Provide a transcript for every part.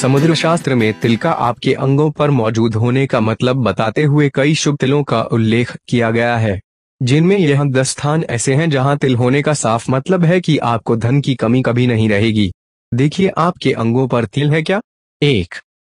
समुद्र शास्त्र में तिल का आपके अंगों पर मौजूद होने का मतलब बताते हुए कई शुभ तिलों का उल्लेख किया गया है जिनमें यह दस स्थान ऐसे हैं जहां तिल होने का साफ मतलब है कि आपको धन की कमी कभी नहीं रहेगी देखिए आपके अंगों पर तिल है क्या एक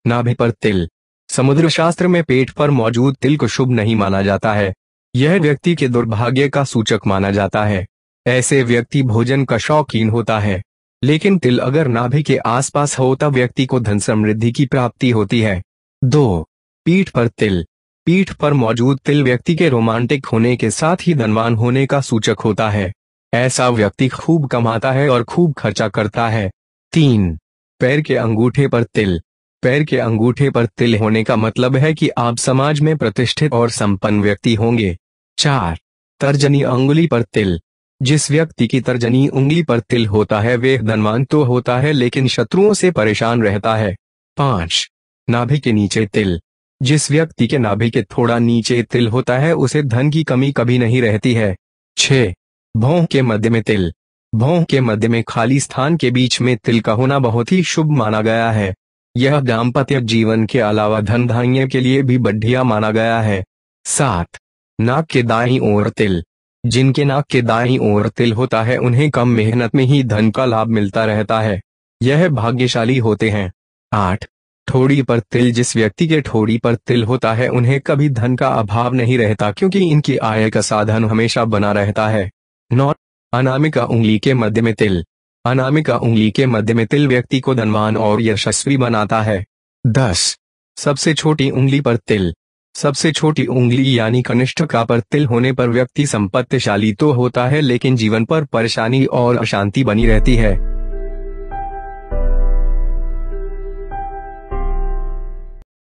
नाभि पर तिल समुद्र शास्त्र में पेट पर मौजूद तिल को शुभ नहीं माना जाता है यह व्यक्ति के दुर्भाग्य का सूचक माना जाता है ऐसे व्यक्ति भोजन का शौकीन होता है लेकिन तिल अगर नाभि के आसपास हो तब व्यक्ति को धन समृद्धि की प्राप्ति होती है दो पीठ पर तिल पीठ पर मौजूद तिल व्यक्ति के रोमांटिक होने के साथ ही धनवान होने का सूचक होता है ऐसा व्यक्ति खूब कमाता है और खूब खर्चा करता है तीन पैर के अंगूठे पर तिल पैर के अंगूठे पर तिल होने का मतलब है कि आप समाज में प्रतिष्ठित और संपन्न व्यक्ति होंगे चार तर्जनी अंगुली पर तिल जिस व्यक्ति की तर्जनी उंगली पर तिल होता है वे धनवान तो होता है लेकिन शत्रुओं से परेशान रहता है पांच नाभि के नीचे तिल जिस व्यक्ति के नाभि के थोड़ा नीचे तिल होता है उसे धन की कमी कभी नहीं रहती है छ भों के मध्य में तिल भौं के मध्य में खाली स्थान के बीच में तिल का होना बहुत ही शुभ माना गया है यह दाम्पत्य जीवन के अलावा धन धान्य के लिए भी बढ़िया माना गया है सात नाक के दाई और तिल जिनके नाक के दाई और तिल होता है उन्हें कम मेहनत में ही धन का लाभ मिलता रहता है यह भाग्यशाली होते हैं आठ ठोड़ी पर तिल जिस व्यक्ति के ठोड़ी पर तिल होता है उन्हें कभी धन का अभाव नहीं रहता क्योंकि इनकी आय का साधन हमेशा बना रहता है नौ अनामिका उंगली के मध्य में तिल अनामिका उंगली के मध्य में तिल व्यक्ति को धनवान और यशस्वी बनाता है दस सबसे छोटी उंगली पर तिल सबसे छोटी उंगली यानी कनिष्ठ का पर तिल होने पर व्यक्ति संपत्तिशाली तो होता है लेकिन जीवन पर परेशानी और अशांति बनी रहती है